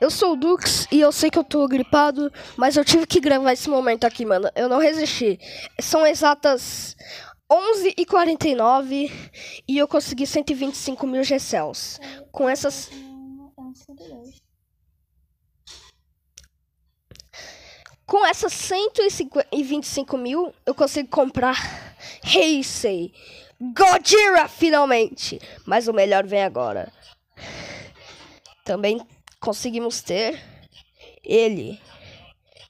Eu sou o Dux e eu sei que eu tô gripado, mas eu tive que gravar esse momento aqui, mano. Eu não resisti. São exatas 11h49 e eu consegui 125 mil G-Cells. Com essas. Com essas 125 mil, eu consigo comprar Heisei. Godira finalmente! Mas o melhor vem agora. Também conseguimos ter ele.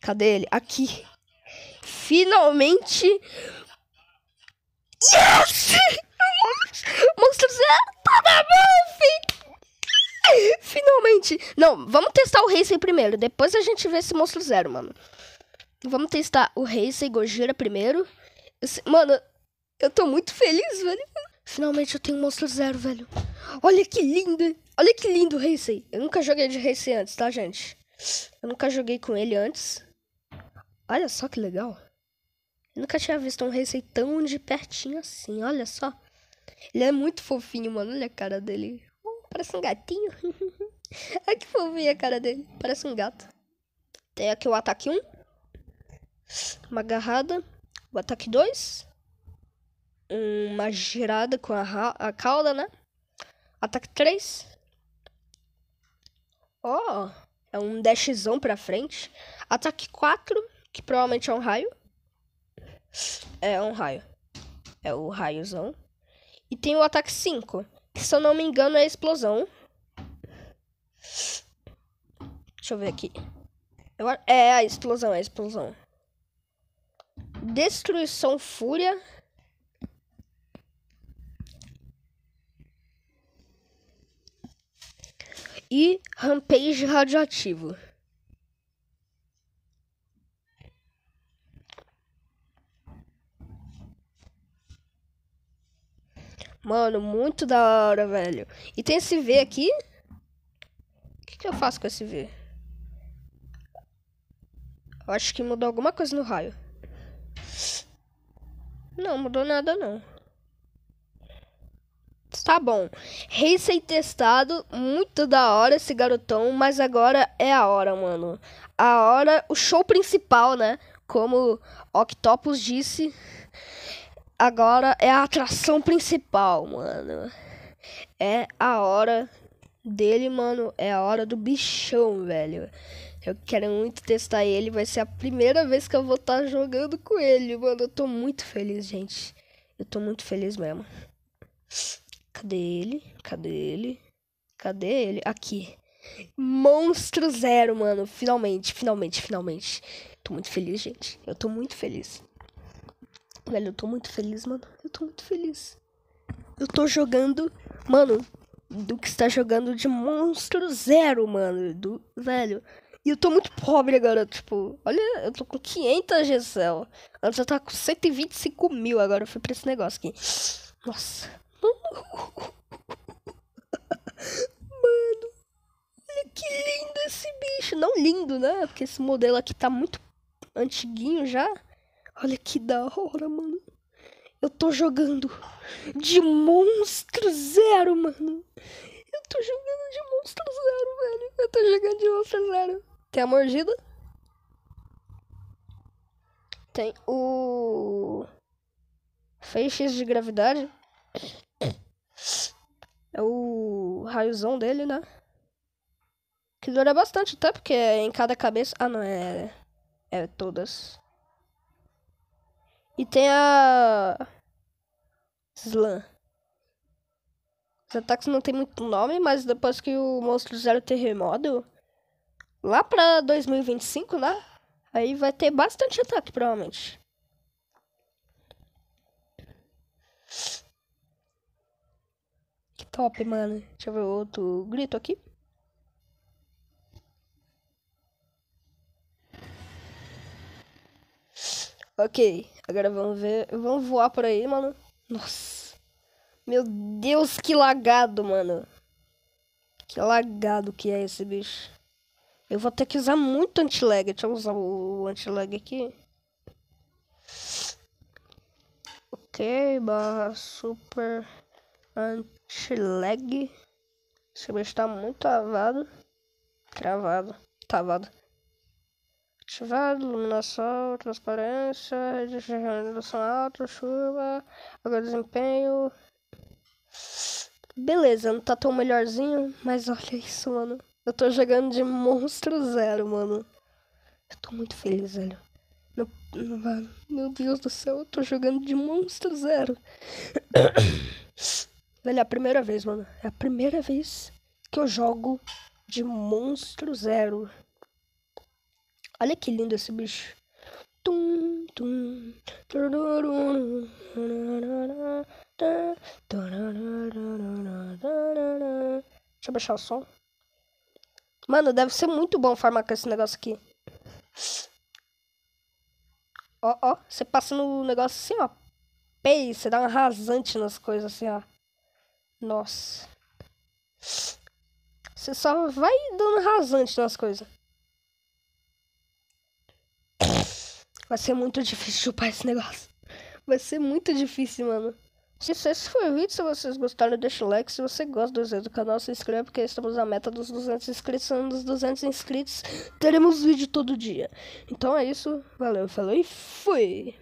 Cadê ele? Aqui. Finalmente. Yes! Monstro Zero tá na mão, Finalmente. Não, vamos testar o Racing primeiro. Depois a gente vê esse Monstro Zero, mano. Vamos testar o Racing Gojira primeiro. Mano, eu tô muito feliz, velho. Finalmente eu tenho um Monstro Zero, velho. Olha que lindo! Olha que lindo o Heisei. Eu nunca joguei de Heisei antes, tá, gente? Eu nunca joguei com ele antes. Olha só que legal. Eu nunca tinha visto um Heisei tão de pertinho assim, olha só. Ele é muito fofinho, mano. Olha a cara dele. Oh, parece um gatinho. Olha que fofinha a cara dele. Parece um gato. Tem aqui o ataque 1. Uma agarrada. O ataque 2. Uma girada com a, a cauda, né? Ataque 3. Ó, oh, é um dashzão pra frente. Ataque 4, que provavelmente é um raio. É, é um raio. É o raiozão. E tem o ataque 5, que se eu não me engano é explosão. Deixa eu ver aqui. Eu, é, a explosão, é a explosão. Destruição Fúria. e rampage radioativo. Mano, muito da hora, velho. E tem esse V aqui. O que, que eu faço com esse V? Eu acho que mudou alguma coisa no raio. Não, mudou nada não tá bom. Recém-testado, muito da hora esse garotão, mas agora é a hora, mano. A hora, o show principal, né? Como Octopus disse, agora é a atração principal, mano. É a hora dele, mano. É a hora do bichão, velho. Eu quero muito testar ele. Vai ser a primeira vez que eu vou estar tá jogando com ele, mano. Eu tô muito feliz, gente. Eu tô muito feliz mesmo. Cadê ele? Cadê ele? Cadê ele? Aqui. Monstro zero, mano. Finalmente, finalmente, finalmente. Tô muito feliz, gente. Eu tô muito feliz. Velho, eu tô muito feliz, mano. Eu tô muito feliz. Eu tô jogando. Mano, do que está jogando de monstro zero, mano. Do, velho. E eu tô muito pobre agora, tipo, olha, eu tô com 500 GCL. Antes eu tava com 125 mil, agora eu fui pra esse negócio aqui. Nossa. Mano, olha que lindo esse bicho. Não lindo, né? Porque esse modelo aqui tá muito antiguinho já. Olha que da hora, mano. Eu tô jogando de monstro zero, mano. Eu tô jogando de monstro zero, velho. Eu tô jogando de monstro zero. Tem a mordida? Tem o. Feixes de gravidade. É o raiozão dele, né? Que dura bastante, até tá? porque é em cada cabeça. Ah, não, é. É todas. E tem a. Slam. Os ataques não tem muito nome, mas depois que o Monstro Zero Terremoto. Lá pra 2025, né? Aí vai ter bastante ataque, provavelmente. top, mano. Deixa eu ver outro grito aqui. Ok, agora vamos ver. Vamos voar por aí, mano. Nossa. Meu Deus, que lagado, mano. Que lagado que é esse bicho. Eu vou ter que usar muito anti-lag. Deixa eu usar o anti-lag aqui. Ok, barra super anti Schleg. Esse bicho está muito travado. Travado. Travado. Ativado, iluminação, transparência, redução alta, chuva, agora desempenho. Beleza, não tá tão melhorzinho, mas olha isso, mano. Eu tô jogando de monstro zero, mano. Eu tô muito feliz, velho. Meu, meu Deus do céu, eu tô jogando de monstro zero. Velho, é a primeira vez, mano. É a primeira vez que eu jogo de Monstro Zero. Olha que lindo esse bicho. Tum, tum. Deixa eu baixar o som. Mano, deve ser muito bom farmar com esse negócio aqui. Ó, ó. Você passa no negócio assim, ó. Pei, você dá uma rasante nas coisas assim, ó. Nossa. Você só vai dando rasante nas coisas. Vai ser muito difícil chupar esse negócio. Vai ser muito difícil, mano. Se esse foi o vídeo, se vocês gostaram, deixa o like. Se você gosta dos vídeos do canal, se inscreva, porque estamos na meta dos 200 inscritos. Se dos 200 inscritos, teremos vídeo todo dia. Então é isso. Valeu, falou e fui!